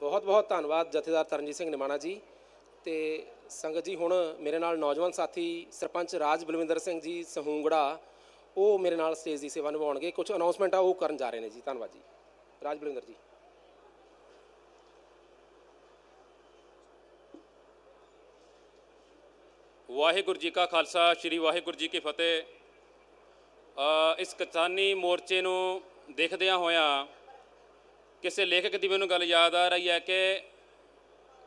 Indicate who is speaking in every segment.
Speaker 1: ਬਹੁਤ ਬਹੁਤ ਧੰਨਵਾਦ ਜਥੇਦਾਰ ਤਰਨਜੀਤ ਸਿੰਘ ਨਿਮਾਣਾ ਜੀ ਤੇ ਸੰਗਤ ਜੀ ਹੁਣ ਮੇਰੇ ਨਾਲ ਨੌਜਵਾਨ ਸਾਥੀ ਸਰਪੰਚ ਰਾਜ ਬਲਵਿੰਦਰ ਸਿੰਘ ਜੀ ਸਹੂੰਗੜਾ ਉਹ ਮੇਰੇ ਨਾਲ ਸਟੇਜ ਦੀ ਸੇਵਾ ਨਿਭਾਉਣਗੇ ਕੁਝ ਅਨਾਉਂਸਮੈਂਟ ਆ ਉਹ ਕਰਨ ਜਾ ਰਹੇ ਨੇ ਜੀ ਧੰਨਵਾਦ ਜੀ ਰਾਜ ਬਲਵਿੰਦਰ ਜੀ ਵਾਹਿਗੁਰੂ ਜੀ ਕਾ ਖਾਲਸਾ ਸ੍ਰੀ ਵਾਹਿਗੁਰੂ ਜੀ ਕੀ ਫਤਿਹ ਇਸ ਕਿਸਾਨੀ ਮੋਰਚੇ ਨੂੰ ਦੇਖਦਿਆਂ ਹੋਇਆਂ ਕਿਸੇ ਲੇਖਕ ਦੀ ਮੈਨੂੰ ਗੱਲ ਯਾਦ ਆ ਰਹੀ ਹੈ ਕਿ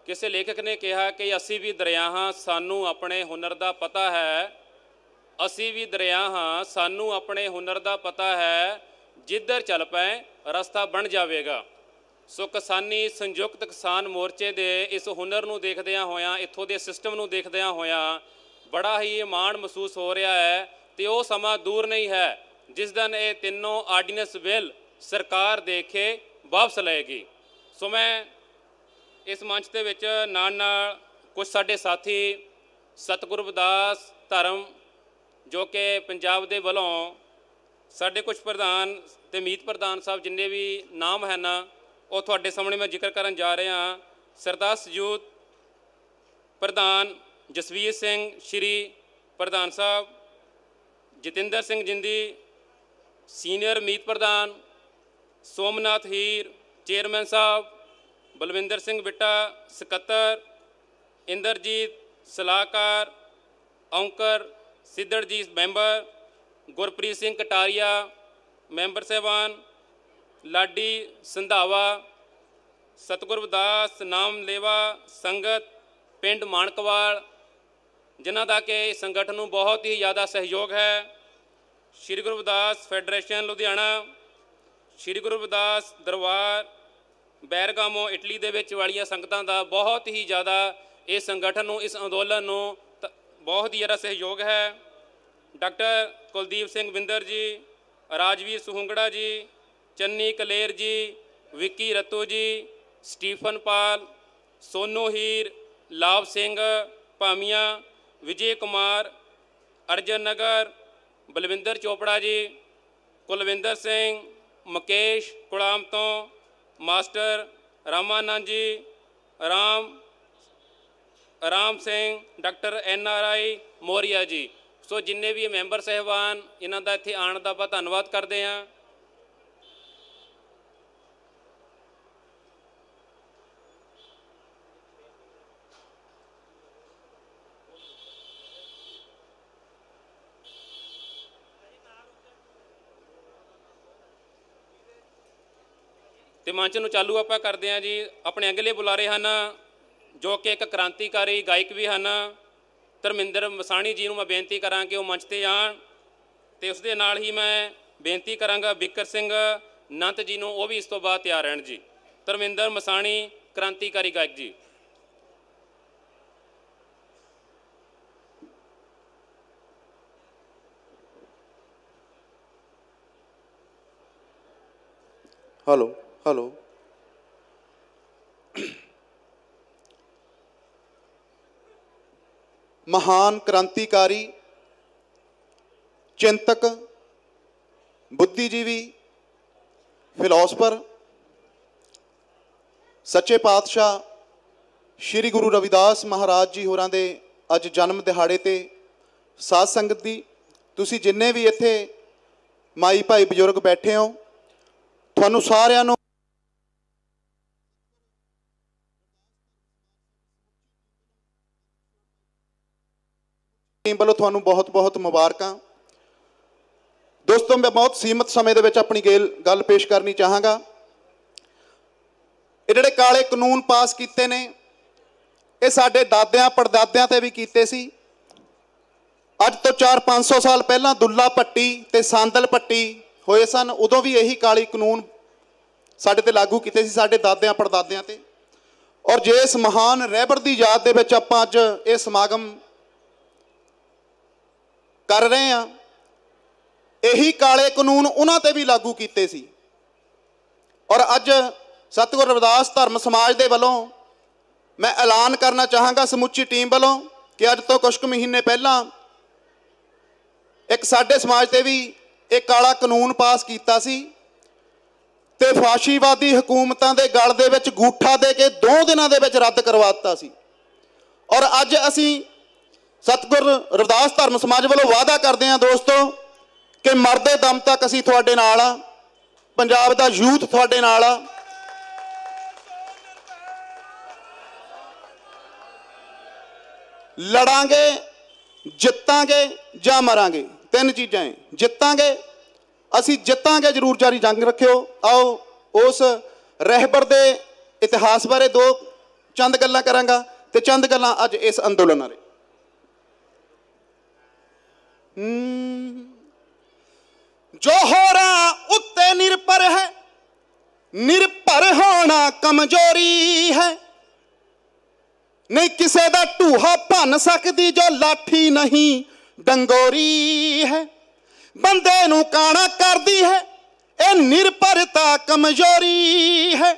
Speaker 1: ਕਿਸੇ ਲੇਖਕ ਨੇ ਕਿਹਾ ਕਿ ਅਸੀਂ ਵੀ ਦਰਿਆ ਹਾਂ ਸਾਨੂੰ ਆਪਣੇ ਹੁਨਰ ਦਾ ਪਤਾ ਹੈ ਅਸੀਂ ਵੀ ਦਰਿਆ ਹਾਂ ਸਾਨੂੰ ਆਪਣੇ ਹੁਨਰ ਦਾ ਪਤਾ ਹੈ ਜਿੱਧਰ ਚੱਲ ਪਏ ਰਸਤਾ ਬਣ ਜਾਵੇਗਾ ਸੋ ਕਿਸਾਨੀ ਸੰਯੁਕਤ ਕਿਸਾਨ ਮੋਰਚੇ ਦੇ ਇਸ ਹੁਨਰ ਨੂੰ ਦੇਖਦਿਆਂ ਹੋਇਆਂ ਇੱਥੋਂ ਦੇ ਸਿਸਟਮ ਨੂੰ ਦੇਖਦਿਆਂ ਹੋਇਆਂ ਬੜਾ ਹੀ ਮਾਣ ਮਹਿਸੂਸ ਹੋ ਰਿਹਾ ਹੈ ਤੇ ਉਹ ਸਮਾਂ ਦੂਰ ਨਹੀਂ ਹੈ ਜਿਸ ਦਿਨ ਇਹ ਤਿੰਨੋਂ ਆਰਡੀਨੈਂਸ ਬਿੱਲ ਸਰਕਾਰ ਦੇਖੇ ਵਾਪਸ ਲਏਗੀ ਸੋ ਮੈਂ ਇਸ ਮੰਚ ਦੇ ਵਿੱਚ ਨਾਲ ਨਾਲ ਕੁਝ ਸਾਡੇ ਸਾਥੀ ਬਦਾਸ ਧਰਮ ਜੋ ਕਿ ਪੰਜਾਬ ਦੇ ਵੱਲੋਂ ਸਾਡੇ ਕੁਝ ਪ੍ਰਧਾਨ ਤੇ ਮੀਤ ਪ੍ਰਧਾਨ ਸਾਹਿਬ ਜਿੰਨੇ ਵੀ ਨਾਮ ਹਨ ਉਹ ਤੁਹਾਡੇ ਸਾਹਮਣੇ ਮੈਂ ਜ਼ਿਕਰ ਕਰਨ ਜਾ ਰਿਹਾ ਹਾਂ ਸਰਦਾਰ ਸਜੂਤ ਪ੍ਰਧਾਨ ਜਸਵੀਰ ਸਿੰਘ ਸ਼੍ਰੀ ਪ੍ਰਧਾਨ ਸਾਹਿਬ ਜਤਿੰਦਰ ਸਿੰਘ ਜਿੰਦੀ ਸੀਨੀਅਰ ਮੀਤ ਪ੍ਰਧਾਨ ਸੋਮਨਾਥ ਹੀਰ ਚੇਅਰਮੈਨ ਸਾਹਿਬ ਬਲਵਿੰਦਰ ਸਿੰਘ ਬਿੱਟਾ ਸਕੱਤਰ ਇੰਦਰਜੀਤ ਸਲਾਹਕਾਰ ਔਂਕਰ ਸਿੱਧੜਜੀਤ ਮੈਂਬਰ ਗੁਰਪ੍ਰੀਤ ਸਿੰਘ ਕਟਾਰੀਆ ਮੈਂਬਰ ਸਹਿਬਾਨ ਲਾਡੀ ਸੰਧਾਵਾ ਸਤਗੁਰੂ ਨਾਮ ਲੇਵਾ ਸੰਗਤ ਪਿੰਡ ਮਾਨਕਵਾਲ ਜਿਨ੍ਹਾਂ ਦਾ ਕਿ ਸੰਗਠਨ ਨੂੰ ਬਹੁਤ ਹੀ ਜ਼ਿਆਦਾ ਸਹਿਯੋਗ ਹੈ Shri Guru Das federation Ludhiana Shri Guru Ravidas Darbar Bergamo Italy ਦੇ ਵਿੱਚ ਵਾਲੀਆਂ ਸੰਗਤਾਂ ਦਾ ਬਹੁਤ ਹੀ ਜ਼ਿਆਦਾ ਇਸ ਸੰਗਠਨ ਨੂੰ ਇਸ ਅੰਦੋਲਨ ਨੂੰ ਬਹੁਤ ਹੀ ਜ਼ਿਆਦਾ ਸਹਿਯੋਗ ਹੈ ਡਾਕਟਰ ਕੁਲਦੀਪ ਸਿੰਘ ਵਿੰਦਰ ਜੀ ਰਾਜਵੀਰ ਸੁਹੰਗੜਾ ਜੀ ਚੰਨੀ ਕਲੇਰ ਜੀ ਵਿੱਕੀ ਰਤੂ ਜੀ ਸਟੀਫਨ ਪਾਲ ਸੋਨੋ ਹੀਰ ਲਾਭ ਸਿੰਘ ਭਾਮੀਆਂ ਵਿਜੇ ਕੁਮਾਰ ਅਰਜਨ ਨਗਰ ਬਲਵਿੰਦਰ ਚੋਪੜਾ ਜੀ ਕੁਲਵਿੰਦਰ ਸਿੰਘ ਮੁਕੇਸ਼ ਕੁਲਾਮ ਤੋਂ master Ramanand ji Ram Ram Singh doctor N R I Maurya ji ਸੋ ਜਿੰਨੇ ਵੀ ਮੈਂਬਰ ਸਹਿਬਾਨ ਇਹਨਾਂ ਦਾ ਇੱਥੇ ਆਣ ਦਾ ਬਹੁਤ ਧੰਨਵਾਦ ਕਰਦੇ ਆਂ ਮੰਚ ਨੂੰ ਚਾਲੂ ਆਪਾਂ ਕਰਦੇ ਆਂ ਜੀ ਆਪਣੇ ਅਗਲੇ ਬੁਲਾਰੇ ਹਨ ਜੋ ਕਿ ਇੱਕ ਕ੍ਰਾਂਤੀਕਾਰੀ ਗਾਇਕ ਵੀ ਹਨ ਧਰਮਿੰਦਰ ਮਸਾਣੀ ਜੀ ਨੂੰ ਮੈਂ ਬੇਨਤੀ ਕਰਾਂ ਕਿ ਉਹ ਮੰਚ ਤੇ ਆਣ ਤੇ ਉਸ ਦੇ ਨਾਲ ਹੀ ਮੈਂ ਬੇਨਤੀ ਕਰਾਂਗਾ ਬਿੱਕਰ ਸਿੰਘ ਨੰਤ ਜੀ ਨੂੰ ਉਹ ਵੀ ਇਸ ਤੋਂ ਬਾਅਦ ਤਿਆਰ ਰਹਿਣ ਜੀ ਧਰਮਿੰਦਰ ਮਸਾਣੀ ਕ੍ਰਾਂਤੀਕਾਰੀ ਗਾਇਕ ਜੀ
Speaker 2: ਹਲੋ ਹੈਲੋ ਮਹਾਨ ਕ੍ਰਾਂਤੀਕਾਰੀ ਚਿੰਤਕ ਬੁੱਧੀਜੀਵੀ ਫਿਲਾਸਫਰ ਸੱਚੇ ਪਾਤਸ਼ਾਹ ਸ੍ਰੀ ਗੁਰੂ ਰਵਿਦਾਸ ਮਹਾਰਾਜ ਜੀ ਹੋਰਾਂ ਦੇ ਅੱਜ ਜਨਮ ਦਿਹਾੜੇ ਤੇ ਸਾਧ ਸੰਗਤ ਦੀ ਤੁਸੀਂ ਜਿੰਨੇ ਵੀ ਇੱਥੇ ਮਾਈ ਭਾਈ ਬਜ਼ੁਰਗ ਬੈਠੇ ਹੋ ਤੁਹਾਨੂੰ ਸਾਰਿਆਂ ਨੂੰ ਟੀਮ ਵੱਲੋਂ ਤੁਹਾਨੂੰ ਬਹੁਤ-ਬਹੁਤ ਮੁਬਾਰਕਾਂ ਦੋਸਤੋ ਮੈਂ ਬਹੁਤ ਸੀਮਤ ਸਮੇਂ ਦੇ ਵਿੱਚ ਆਪਣੀ ਗੱਲ ਪੇਸ਼ ਕਰਨੀ ਚਾਹਾਂਗਾ ਇਹ ਜਿਹੜੇ ਕਾਲੇ ਕਾਨੂੰਨ ਪਾਸ ਕੀਤੇ ਨੇ ਇਹ ਸਾਡੇ ਦਾਦਿਆਂ ਪੜਦਾਦਿਆਂ ਤੇ ਵੀ ਕੀਤੇ ਸੀ ਅੱਜ ਤੋਂ 4-500 ਸਾਲ ਪਹਿਲਾਂ ਦੁੱਲਾ ਪੱਟੀ ਤੇ ਸਾਂਦਲ ਪੱਟੀ ਹੋਏ ਸਨ ਉਦੋਂ ਵੀ ਇਹੀ ਕਾਲੀ ਕਾਨੂੰਨ ਸਾਡੇ ਤੇ ਲਾਗੂ ਕੀਤੇ ਸੀ ਸਾਡੇ ਦਾਦਿਆਂ ਪੜਦਾਦਿਆਂ ਤੇ ਔਰ ਜੇ ਇਸ ਮਹਾਨ ਰਹਿਬਰ ਦੀ ਯਾਦ ਦੇ ਵਿੱਚ ਆਪਾਂ ਅੱਜ ਇਹ ਸਮਾਗਮ ਕਰ ਰਹੇ ਆ ਇਹੀ ਕਾਲੇ ਕਾਨੂੰਨ ਉਹਨਾਂ ਤੇ ਵੀ ਲਾਗੂ ਕੀਤੇ ਸੀ ਔਰ ਅੱਜ ਸਤਗੁਰ ਰਵਿਦਾਸ ਧਰਮ ਸਮਾਜ ਦੇ ਵੱਲੋਂ ਮੈਂ ਐਲਾਨ ਕਰਨਾ ਚਾਹਾਂਗਾ ਸਮੁੱਚੀ ਟੀਮ ਵੱਲੋਂ ਕਿ ਅੱਜ ਤੋਂ ਕੁਝ ਕੁ ਮਹੀਨੇ ਪਹਿਲਾਂ ਇੱਕ ਸਾਡੇ ਸਮਾਜ ਤੇ ਵੀ ਇਹ ਕਾਲਾ ਕਾਨੂੰਨ ਪਾਸ ਕੀਤਾ ਸੀ ਤੇ ਫਾਸ਼ੀਵਾਦੀ ਹਕੂਮਤਾਂ ਦੇ ਗਲ ਦੇ ਵਿੱਚ ਗੂਠਾ ਦੇ ਕੇ 2 ਦਿਨਾਂ ਦੇ ਵਿੱਚ ਰੱਦ ਕਰਵਾ ਦਿੱਤਾ ਸੀ ਔਰ ਅੱਜ ਅਸੀਂ ਸਤਗੁਰ ਰਵਿਦਾਸ ਧਰਮ ਸਮਾਜ ਵੱਲੋਂ ਵਾਅਦਾ ਕਰਦੇ ਆਂ ਦੋਸਤੋ ਕਿ ਮਰਦੇ ਦਮ ਤੱਕ ਅਸੀਂ ਤੁਹਾਡੇ ਨਾਲ ਆ ਪੰਜਾਬ ਦਾ ਯੂਥ ਤੁਹਾਡੇ ਨਾਲ ਆ ਲੜਾਂਗੇ ਜਿੱਤਾਂਗੇ ਜਾਂ ਮਰਾਂਗੇ ਤਿੰਨ ਚੀਜ਼ਾਂ ਹੈ ਜਿੱਤਾਂਗੇ ਅਸੀਂ ਜਿੱਤਾਂਗੇ ਜ਼ਰੂਰ ਜਾਰੀ ਜੰਗ ਰੱਖਿਓ ਆਓ ਉਸ ਰਹਿਬਰ ਦੇ ਇਤਿਹਾਸ ਬਾਰੇ ਦੋ ਚੰਦ ਗੱਲਾਂ ਕਰਾਂਗਾ ਤੇ ਚੰਦ ਗੱਲਾਂ ਅੱਜ ਇਸ ਅੰਦੋਲਨ ਬਾਰੇ ਜੋ ਹੋਰਾਂ ਉੱਤੇ ਨਿਰਪਰ ਹੈ ਨਿਰਪਰ ਹੋਣਾ ਕਮਜ਼ੋਰੀ ਹੈ ਨਹੀਂ ਕਿਸੇ ਦਾ ਢੂਹਾ ਭੰਨ ਸਕਦੀ ਜੋ ਲਾਠੀ ਨਹੀਂ ਡੰਗੋਰੀ ਹੈ ਬੰਦੇ ਨੂੰ ਕਾਣਾ ਕਰਦੀ ਹੈ ਇਹ ਨਿਰਪਰਤਾ ਕਮਜ਼ੋਰੀ ਹੈ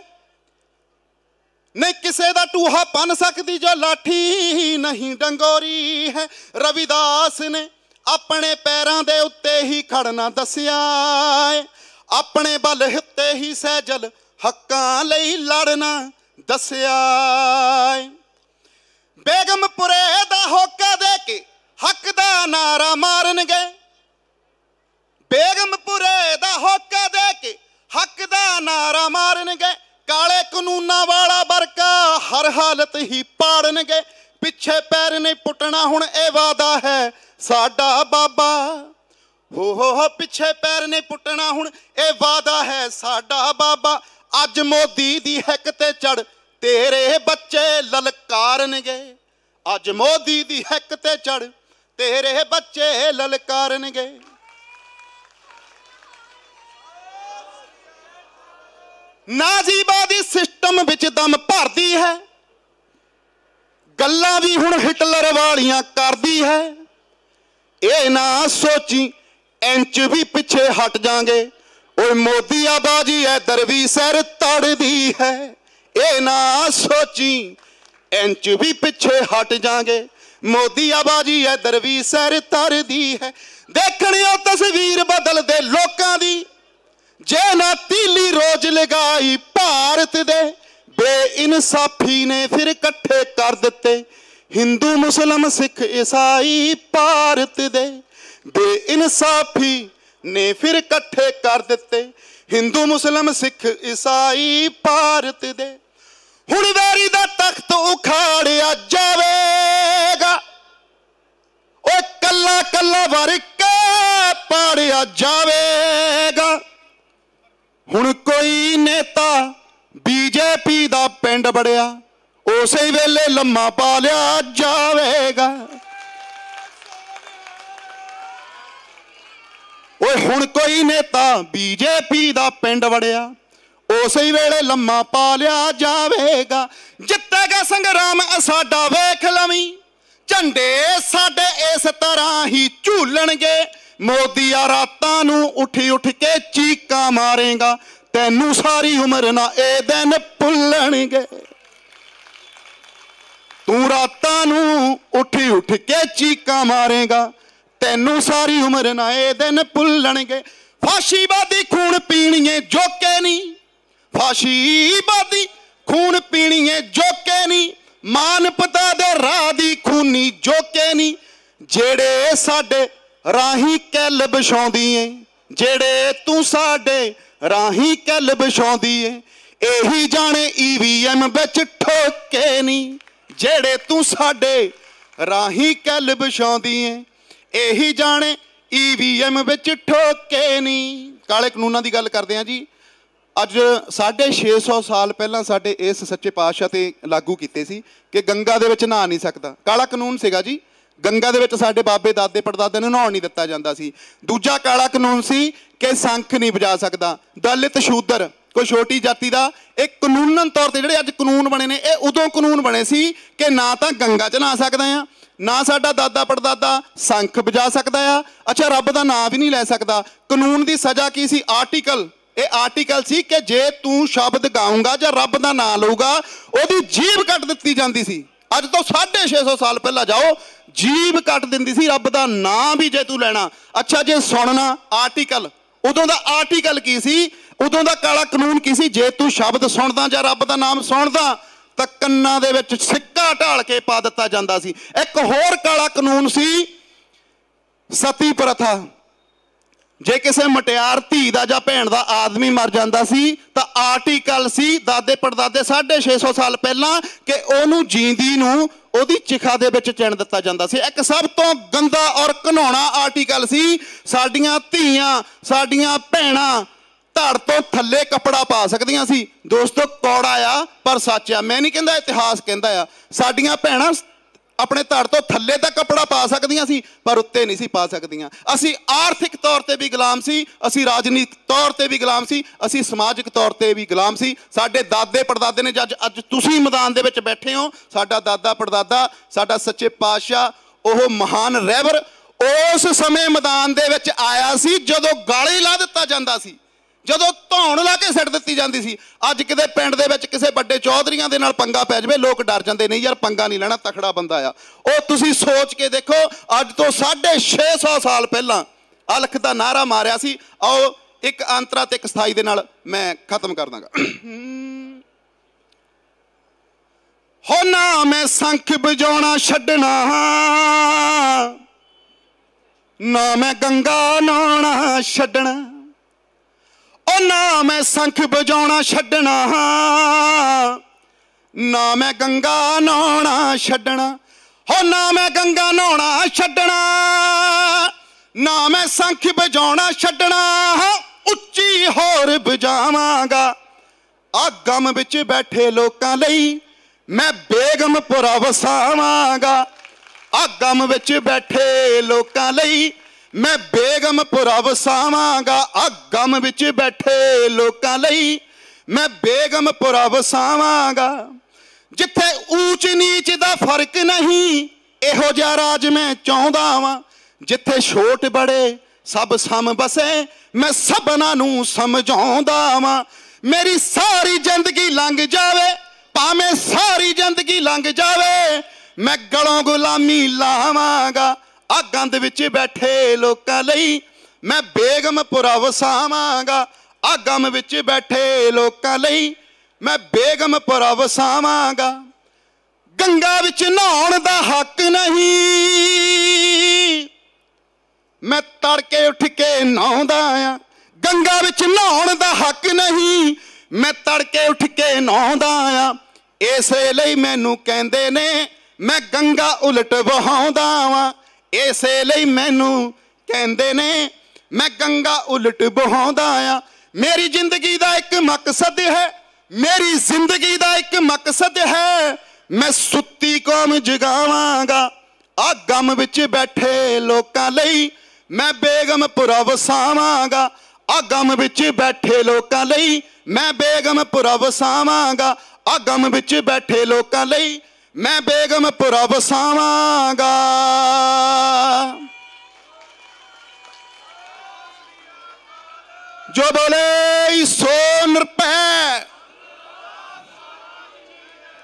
Speaker 2: ਨਹੀਂ ਕਿਸੇ ਦਾ ਢੂਹਾ ਪਨ ਸਕਦੀ ਜੋ ਲਾਠੀ ਨਹੀਂ ਡੰਗੋਰੀ ਹੈ ਰਵਿਦਾਸ ਨੇ ਆਪਣੇ ਪੈਰਾਂ ਦੇ ਉੱਤੇ ਹੀ ਖੜਨਾ ਦੱਸਿਆ ਆਪਣੇ ਬਲ ਹਿੱਤੇ ਹੀ ਸਹਿਜਲ ਹੱਕਾਂ ਲਈ ਲੜਨਾ ਦੱਸਿਆ ਬੇਗਮਪੁਰੇ ਦਾ ਹੋਕਾ ਦੇ ਕੇ ਹੱਕ ਦਾ ਨਾਰਾ ਮਾਰਨਗੇ ਬੇਗਮਪੁਰੇ ਦਾ ਹੋਕਾ ਦੇ ਕੇ ਹੱਕ ਦਾ ਨਾਰਾ ਮਾਰਨਗੇ ਕਾਲੇ ਕਾਨੂੰਨਾਂ ਵਾਲਾ ਵਰਕਾ ਹਰ ਹਾਲਤ ਹੀ ਪਾੜਨਗੇ ਪਿੱਛੇ ਪੈਰ ਨਹੀਂ ਪੁੱਟਣਾ ਹੁਣ ਇਹ ਵਾਦਾ ਹੈ ਸਾਡਾ ਬਾਬਾ ਹੋ ਹੋ ਪਿੱਛੇ ਪੈਰ ਨੇ ਪੁੱਟਣਾ ਹੁਣ ਇਹ ਵਾਦਾ ਹੈ ਸਾਡਾ ਬਾਬਾ ਅੱਜ ਮੋਦੀ ਦੀ ਹੱਕ ਤੇ ਚੜ ਤੇਰੇ ਬੱਚੇ ਲਲਕਾਰਨਗੇ ਅੱਜ ਮੋਦੀ ਦੀ ਹੱਕ ਤੇ ਚੜ ਤੇਰੇ ਬੱਚੇ ਲਲਕਾਰਨਗੇ ਨਾਜ਼ੀਬਾਦੀ ਸਿਸਟਮ ਵਿੱਚ ਦਮ ਭਰਦੀ ਹੈ ਗੱਲਾਂ ਵੀ ਹੁਣ ਹਿਟਲਰ ਵਾਲੀਆਂ ਕਰਦੀ ਹੈ ਇਹ ਨਾ ਸੋਚੀ ਇੰਚ ਵੀ ਪਿੱਛੇ ਹਟ ਜਾਾਂਗੇ ਓਏ ਮੋਦੀ ਆ ਬਾਜੀ ਐ ਦਰਵੀ ਸਰ ਤੜਦੀ ਹੈ ਇਹ ਨਾ ਸੋਚੀ ਇੰਚ ਵੀ ਪਿੱਛੇ ਹਟ ਜਾਾਂਗੇ ਮੋਦੀ ਆ ਬਾਜੀ ਐ ਦਰਵੀ ਸਰ ਤੜਦੀ ਹੈ ਦੇਖਣਿਓ ਤਸਵੀਰ ਬਦਲਦੇ ਲੋਕਾਂ ਦੀ ਜੇ ਨਾ ਤੀਲੀ ਰੋਜ ਲਗਾਈ ਭਾਰਤ ਦੇ ਬੇਇਨਸਾਫੀ ਨੇ ਫਿਰ ਇਕੱਠੇ ਕਰ ਦਿੱਤੇ ਹਿੰਦੂ ਮੁਸਲਮ ਸਿੱਖ ਈਸਾਈ ਭਾਰਤ ਦੇ ਬੇਇਨਸਾਫੀ ਨੇ ਫਿਰ ਇਕੱਠੇ ਕਰ ਦਿੱਤੇ ਹਿੰਦੂ ਮੁਸਲਮ ਸਿੱਖ ਈਸਾਈ ਭਾਰਤ ਦੇ ਹੁਣ ਵੈਰੀ ਦਾ ਤਖਤ ਉਖਾੜਿਆ ਜਾਵੇਗਾ ਓਏ ਕੱਲਾ ਕੱਲਾ ਵਰਕਾ ਪਾੜਿਆ ਜਾਵੇਗਾ ਹੁਣ ਕੋਈ ਨੇਤਾ ਬੀਜੇਪੀ ਦਾ ਪਿੰਡ ਬੜਿਆ ਉਸੇ ਵੇਲੇ ਲੰਮਾ ਪਾ ਲਿਆ ਜਾਵੇਗਾ ਓਏ ਹੁਣ ਕੋਈ ਨੇਤਾ ਬੀਜੇਪੀ ਦਾ ਪਿੰਡ ਵੜਿਆ ਉਸੇ ਵੇਲੇ ਲੰਮਾ ਪਾ ਲਿਆ ਜਾਵੇਗਾ ਜਿੱਤੇਗਾ ਸੰਗਰਾਮ ਸਾਡਾ ਵੇਖ ਲਵੀਂ ਝੰਡੇ ਸਾਡੇ ਇਸ ਤਰ੍ਹਾਂ ਹੀ ਝੂਲਣਗੇ ਮੋਦੀ ਆ ਰਾਤਾਂ ਨੂੰ ਉੱਠ ਉੱਠ ਕੇ ਚੀਕਾਂ ਮਾਰੇਗਾ ਤੈਨੂੰ ਸਾਰੀ ਉਮਰ ਨਾ ਇਹ ਦਿਨ ਭੁੱਲਣਗੇ ਤੂੰ ਰਾਤਾਂ ਨੂੰ ਉੱਠ ਉੱਠ ਕੇ ਚੀਕਾਂ ਮਾਰੇਗਾ ਤੈਨੂੰ ਸਾਰੀ ਉਮਰ ਨਾ ਇਹ ਦਿਨ ਭੁੱਲਣਗੇ ਫਾਸ਼ੀਵਾਦੀ ਖੂਨ ਪੀਣੀਏ ਜੋਕੇ ਨਹੀਂ ਫਾਸ਼ੀਵਾਦੀ ਖੂਨ ਪੀਣੀਏ ਜੋਕੇ ਨਹੀਂ ਮਾਨ ਪਤਾ ਦੇ ਰਾਹ ਦੀ ਖੂਨੀ ਜੋਕੇ ਨਹੀਂ ਜਿਹੜੇ ਸਾਡੇ ਰਾਹੀ ਕੱਲ ਬਿਛਾਉਂਦੀ ਏ ਜਿਹੜੇ ਤੂੰ ਸਾਡੇ ਰਾਹੀ ਕੱਲ ਬਿਛਾਉਂਦੀ ਏ ਇਹੀ ਜਾਣੇ ਈਵੀਐਮ ਵਿੱਚ ਠੋਕੇ ਨਹੀਂ ਜਿਹੜੇ ਤੂੰ ਸਾਡੇ ਰਾਹੀ ਕੱਲ ਵਿਛਾਉਂਦੀ ਏ ਇਹੀ ਜਾਣੇ ਈਵੀਐਮ ਵਿੱਚ ਠੋਕੇ ਨਹੀਂ ਕਾਲੇ ਕਾਨੂੰਨਾਂ ਦੀ ਗੱਲ ਕਰਦੇ ਆ ਜੀ ਅੱਜ 650 ਸਾਲ ਪਹਿਲਾਂ ਸਾਡੇ ਇਸ ਸੱਚੇ ਪਾਤਸ਼ਾਹ ਤੇ ਲਾਗੂ ਕੀਤੇ ਸੀ ਕਿ ਗੰਗਾ ਦੇ ਵਿੱਚ ਨਹਾ ਨਹੀਂ ਸਕਦਾ ਕਾਲਾ ਕਾਨੂੰਨ ਸੀਗਾ ਜੀ ਗੰਗਾ ਦੇ ਵਿੱਚ ਸਾਡੇ ਬਾਬੇ ਦਾਦੇ ਪੜਦਾਦੇ ਨੂੰ ਨਹਾਉਣ ਨਹੀਂ ਦਿੱਤਾ ਜਾਂਦਾ ਸੀ ਦੂਜਾ ਕਾਲਾ ਕਾਨੂੰਨ ਸੀ ਕਿ ਸੰਖ ਨਹੀਂ ਵਜਾ ਸਕਦਾ ਦਲਿਤ ਸ਼ੂਦਰ ਕੋਈ ਛੋਟੀ ਜਾਤੀ ਦਾ ਇਹ ਕਾਨੂੰਨਨ ਤੌਰ ਤੇ ਜਿਹੜੇ ਅੱਜ ਕਾਨੂੰਨ ਬਣੇ ਨੇ ਇਹ ਉਦੋਂ ਕਾਨੂੰਨ ਬਣੇ ਸੀ ਕਿ ਨਾ ਤਾਂ ਗੰਗਾ 'ਚ ਨਾ ਸਕਦਾ ਆ ਨਾ ਸਾਡਾ ਦਾਦਾ ਪੜਦਾਦਾ ਸੰਖ ਵਜਾ ਸਕਦਾ ਆ ਅੱਛਾ ਰੱਬ ਦਾ ਨਾਮ ਵੀ ਨਹੀਂ ਲੈ ਸਕਦਾ ਕਾਨੂੰਨ ਦੀ ਸਜ਼ਾ ਕੀ ਸੀ ਆਰਟੀਕਲ ਇਹ ਆਰਟੀਕਲ ਸੀ ਕਿ ਜੇ ਤੂੰ ਸ਼ਬਦ ਗਾਉਂਗਾ ਜਾਂ ਰੱਬ ਦਾ ਨਾਮ ਲਊਗਾ ਉਹਦੀ ਜੀਬ ਕੱਟ ਦਿੱਤੀ ਜਾਂਦੀ ਸੀ ਅੱਜ ਤੋਂ 650 ਸਾਲ ਪਹਿਲਾਂ ਜਾਓ ਜੀਬ ਕੱਟ ਦਿੰਦੀ ਸੀ ਰੱਬ ਦਾ ਨਾਮ ਵੀ ਜੇ ਤੂੰ ਲੈਣਾ ਅੱਛਾ ਜੇ ਸੁਣਨਾ ਆਰਟੀਕਲ ਉਦੋਂ ਦਾ ਆਰਟੀਕਲ ਕੀ ਸੀ ਉਦੋਂ ਦਾ ਕਾਲਾ ਕਾਨੂੰਨ ਕੀ ਸੀ ਜੇ ਤੂੰ ਸ਼ਬਦ ਸੁਣਦਾ ਜਾਂ ਰੱਬ ਦਾ ਨਾਮ ਸੁਣਦਾ ਤਾਂ ਕੰਨਾਂ ਦੇ ਵਿੱਚ ਸਿੱਕਾ ਢਾਲ ਕੇ ਪਾ ਦਿੱਤਾ ਜਾਂਦਾ ਸੀ ਇੱਕ ਹੋਰ ਕਾਲਾ ਕਾਨੂੰਨ ਸੀ ਸਤੀ ਪ੍ਰਥਾ ਜੇ ਕਿਸੇ ਮਟਿਆਰ ਧੀ ਦਾ ਜਾਂ ਭੈਣ ਦਾ ਆਦਮੀ ਮਰ ਜਾਂਦਾ ਸੀ ਤਾਂ ਆਰਟੀਕਲ ਸੀ ਦਾਦੇ ਪੜਦਾਦੇ 650 ਸਾਲ ਪਹਿਲਾਂ ਕਿ ਉਹਨੂੰ ਜੀਂਦੀ ਨੂੰ ਉਹਦੀ ਚਿਖਾ ਦੇ ਵਿੱਚ ਚਿਣ ਦਿੱਤਾ ਜਾਂਦਾ ਸੀ ਇੱਕ ਸਭ ਤੋਂ ਗੰਦਾ ਔਰ ਘਨੌਣਾ ਆਰਟੀਕਲ ਸੀ ਸਾਡੀਆਂ ਧੀਆਂ ਸਾਡੀਆਂ ਭੈਣਾਂ ਧੜ ਤੋਂ ਥੱਲੇ ਕੱਪੜਾ ਪਾ ਸਕਦੀਆਂ ਸੀ ਦੋਸਤੋ ਕੌੜਾ ਆ ਪਰ ਸੱਚ ਆ ਮੈਂ ਨਹੀਂ ਕਹਿੰਦਾ ਇਤਿਹਾਸ ਕਹਿੰਦਾ ਆ ਸਾਡੀਆਂ ਭੈਣਾਂ ਆਪਣੇ ਧੜ ਤੋਂ ਥੱਲੇ ਤੱਕ ਕੱਪੜਾ ਪਾ ਸਕਦੀਆਂ ਸੀ ਪਰ ਉੱਤੇ ਨਹੀਂ ਸੀ ਪਾ ਸਕਦੀਆਂ ਅਸੀਂ ਆਰਥਿਕ ਤੌਰ ਤੇ ਵੀ ਗੁਲਾਮ ਸੀ ਅਸੀਂ ਰਾਜਨੀਤਿਕ ਤੌਰ ਤੇ ਵੀ ਗੁਲਾਮ ਸੀ ਅਸੀਂ ਸਮਾਜਿਕ ਤੌਰ ਤੇ ਵੀ ਗੁਲਾਮ ਸੀ ਸਾਡੇ ਦਾਦੇ ਪੜਦਾਦੇ ਨੇ ਜੱਜ ਅੱਜ ਤੁਸੀਂ ਮੈਦਾਨ ਦੇ ਵਿੱਚ ਬੈਠੇ ਹੋ ਸਾਡਾ ਦਾਦਾ ਪੜਦਾਦਾ ਸਾਡਾ ਸੱਚੇ ਪਾਤਸ਼ਾਹ ਉਹ ਮਹਾਨ ਰਹਿਬਰ ਉਸ ਸਮੇਂ ਮੈਦਾਨ ਦੇ ਵਿੱਚ ਆਇਆ ਸੀ ਜਦੋਂ ਗਾਲੀ ਲਾ ਦਿੱਤਾ ਜਾਂਦਾ ਸੀ ਜਦੋਂ ਧੌਣ ਲਾ ਕੇ ਸੱਟ ਦਿੱਤੀ ਜਾਂਦੀ ਸੀ ਅੱਜ ਕਿਤੇ ਪਿੰਡ ਦੇ ਵਿੱਚ ਕਿਸੇ ਵੱਡੇ ਚੌਧਰੀਆਂ ਦੇ ਨਾਲ ਪੰਗਾ ਪੈ ਜਾਵੇ ਲੋਕ ਡਰ ਜਾਂਦੇ ਨਹੀਂ ਯਾਰ ਪੰਗਾ ਨਹੀਂ ਲੈਣਾ ਤਖੜਾ ਬੰਦਾ ਆ ਉਹ ਤੁਸੀਂ ਸੋਚ ਕੇ ਦੇਖੋ ਅੱਜ ਤੋਂ 650 ਸਾਲ ਪਹਿਲਾਂ ਅਲਖ ਦਾ ਨਾਰਾ ਮਾਰਿਆ ਸੀ ਆਓ ਇੱਕ ਅੰਤਰਾ ਤੇ ਇੱਕ ਸਥਾਈ ਦੇ ਨਾਲ ਮੈਂ ਖਤਮ ਕਰ ਦਾਂਗਾ ਹੋ ਨਾ ਮੈਂ ਸੰਖ ਬਜਾਉਣਾ ਛੱਡਣਾ ਨਾ ਮੈਂ ਗੰਗਾ ਨਾਣਾ ਛੱਡਣਾ ਉਹ ਨਾ ਮੈਂ ਸੰਖ ਵਜਾਉਣਾ ਛੱਡਣਾ ਨਾ ਮੈਂ ਗੰਗਾ ਨਹਾਉਣਾ ਛੱਡਣਾ ਹੋ ਨਾ ਮੈਂ ਗੰਗਾ ਨਹਾਉਣਾ ਛੱਡਣਾ ਨਾ ਮੈਂ ਸੰਖ ਵਜਾਉਣਾ ਛੱਡਣਾ ਉੱਚੀ ਹੋਰ ਵਜਾਵਾਂਗਾ ਆ ਗਮ ਵਿੱਚ ਬੈਠੇ ਲੋਕਾਂ ਲਈ ਮੈਂ ਬੇਗਮਪੁਰਾ ਵਸਾਵਾਂਗਾ ਆ ਗਮ ਵਿੱਚ ਬੈਠੇ ਲੋਕਾਂ ਲਈ ਮੈਂ ਬੇਗਮ ਵਸਾਵਾਂਗਾ ਆ ਗਮ ਵਿੱਚ ਬੈਠੇ ਲੋਕਾਂ ਲਈ ਮੈਂ ਬੇਗਮ ਵਸਾਵਾਂਗਾ ਜਿੱਥੇ ਊਚ ਨੀਚ ਦਾ ਫਰਕ ਨਹੀਂ ਇਹੋ ਜਿਹਾ ਰਾਜ ਮੈਂ ਚਾਹੁੰਦਾ ਵਾਂ ਜਿੱਥੇ ਛੋਟ ਬੜੇ ਸਭ ਸਮ ਬਸੇ ਮੈਂ ਸਭਨਾਂ ਨੂੰ ਸਮਝਾਉਂਦਾ ਵਾਂ ਮੇਰੀ ਸਾਰੀ ਜ਼ਿੰਦਗੀ ਲੰਘ ਜਾਵੇ ਭਾਵੇਂ ਸਾਰੀ ਜ਼ਿੰਦਗੀ ਲੰਘ ਜਾਵੇ ਮੈਂ ਗਲੋਂ ਗੁਲਾਮੀ ਲਾਵਾਂਗਾ ਆ ਗੰਦ ਵਿੱਚ ਬੈਠੇ ਲੋਕਾਂ ਲਈ ਮੈਂ ਬੇਗਮਪੁਰਾ ਵਸਾਵਾਂਗਾ ਆ ਗਮ ਵਿੱਚ ਬੈਠੇ ਲੋਕਾਂ ਲਈ ਮੈਂ ਬੇਗਮਪੁਰਾ ਵਸਾਵਾਂਗਾ ਗੰਗਾ ਵਿੱਚ ਨਹਾਉਣ ਦਾ ਹੱਕ ਨਹੀਂ ਮੈਂ ਤੜਕੇ ਉੱਠ ਕੇ ਨਹਾਉਂਦਾ ਆ ਗੰਗਾ ਵਿੱਚ ਨਹਾਉਣ ਦਾ ਹੱਕ ਨਹੀਂ ਮੈਂ ਤੜਕੇ ਉੱਠ ਕੇ ਨਹਾਉਂਦਾ ਆ ਇਸੇ ਲਈ ਮੈਨੂੰ ਕਹਿੰਦੇ ਨੇ ਮੈਂ ਗੰਗਾ ਉਲਟ ਵਹਾਉਂਦਾ ਵਾਂ ਇਸੇ ਲਈ ਮੈਨੂੰ ਕਹਿੰਦੇ ਨੇ ਮੈਂ ਗੰਗਾ ਉਲਟ ਬਹਾਉਂਦਾ ਆ ਮੇਰੀ ਜ਼ਿੰਦਗੀ ਦਾ ਇੱਕ ਮਕਸਦ ਹੈ ਮੇਰੀ ਜ਼ਿੰਦਗੀ ਦਾ ਇੱਕ ਮਕਸਦ ਹੈ ਮੈਂ ਸੁੱਤੀ ਕੌਮ ਜਗਾਵਾਂਗਾ ਆ ਗਮ ਵਿੱਚ ਬੈਠੇ ਲੋਕਾਂ ਲਈ ਮੈਂ ਬੇਗਮਪੁਰਾ ਵਸਾਵਾਂਗਾ ਆ ਗਮ ਵਿੱਚ ਬੈਠੇ ਲੋਕਾਂ ਲਈ ਮੈਂ ਬੇਗਮਪੁਰਾ ਵਸਾਵਾਂਗਾ ਆ ਗਮ ਵਿੱਚ ਬੈਠੇ ਲੋਕਾਂ ਲਈ मैं बेगम पुरा बसावांगा जो बोले सोन रुपए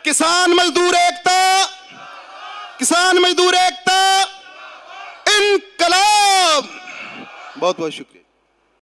Speaker 2: किसान मजदूर एकता किसान मजदूर एकता इनकलाब बहुत बहुत शुक्रिया